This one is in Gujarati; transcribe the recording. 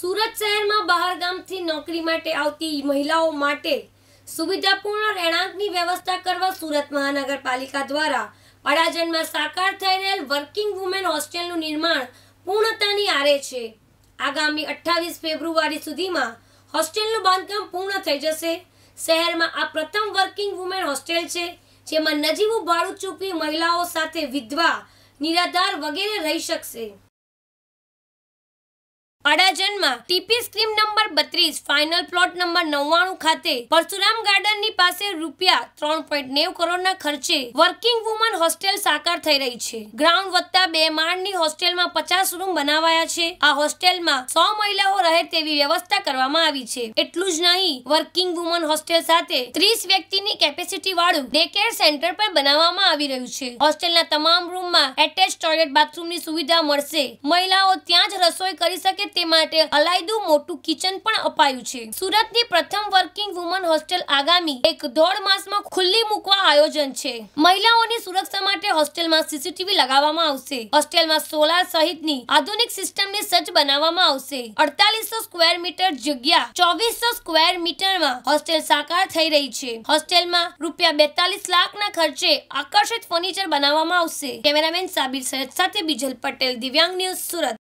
સુરત શહેરમાં બહારગામથી નોકરી માટે આવતી મહિલાઓ માટે સુવિધાપૂર્ણ રહેણાંકની વ્યવસ્થા કરવા સુરત મહાનગરપાલિકા દ્વારા અડાજણમાં સાકાર થઈ રહેલ વર્કિંગ વુમેન હોસ્ટેલનું નિર્માણ પૂર્ણતાની આરે છે આગામી અઠ્ઠાવીસ ફેબ્રુઆરી સુધીમાં હોસ્ટેલનું બાંધકામ પૂર્ણ થઈ જશે શહેરમાં આ પ્રથમ વર્કિંગ વુમેન હોસ્ટેલ છે જેમાં નજીવું ભાડું ચૂકવી મહિલાઓ સાથે વિધવા નિરાધાર વગેરે રહી શકશે અડાજનમાં ટીપી સ્ક્રીમ નંબર બત્રીસ ફાઇનલ પ્લોટ નંબર નવ્વાણું ખાતે પરશુરામ ગાર્ડનની પાસે રૂપિયા ત્રણ પોઈન્ટ નેવ કરોડના ખર્ચે વર્કિંગ વુમન હોસ્ટેલ સાકાર થઈ રહી છે ગ્રાઉન્ડ વત્તા બે માળની હોસ્ટેલમાં પચાસ રૂમ બનાવાયા છે આ હોસ્ટેલમાં સો મહિલાઓ રહે તેવી વ્યવસ્થા કરવામાં આવી છે એટલું જ નહીં વર્કિંગ વુમન હોસ્ટેલ સાથે ત્રીસ વ્યક્તિની કેપેસિટી વાળું ડે કેર સેન્ટર પણ બનાવવામાં આવી રહ્યું છે હોસ્ટેલના તમામ રૂમમાં એટેચ ટોયલેટ બાથરૂમની સુવિધા મળશે મહિલાઓ ત્યાં જ રસોઈ કરી શકે તે માટે અલાયદું મોટું કિચન પણ અપાયું છે સુરતની પ્રથમ વર્કિંગ વુમન હોસ્ટેલ આગામી એક દોઢ માસમાં ખુલ્લી મૂકવા આયોજન છે મહિલાઓની સુરક્ષા માટે હોસ્ટેલમાં સીસીટીવી લગાવવામાં આવશે હોસ્ટેલમાં સોલાર સહિતની આધુનિક સિસ્ટમને સજ્જ બનાવવામાં આવશે અડતાલીસો સ્કવેર મીટર જગ્યા ચોવીસો સ્ક્વેર મીટરમાં હોસ્ટેલ સાકાર થઈ રહી છે હોસ્ટેલમાં રૂપિયા બેતાલીસ લાખના ખર્ચે આકર્ષિત ફર્નિચર બનાવવામાં આવશે કેમેરામેન સાબિર સૈયદ સાથે બિજલ પટેલ દિવ્યાંગ ન્યૂઝ સુરત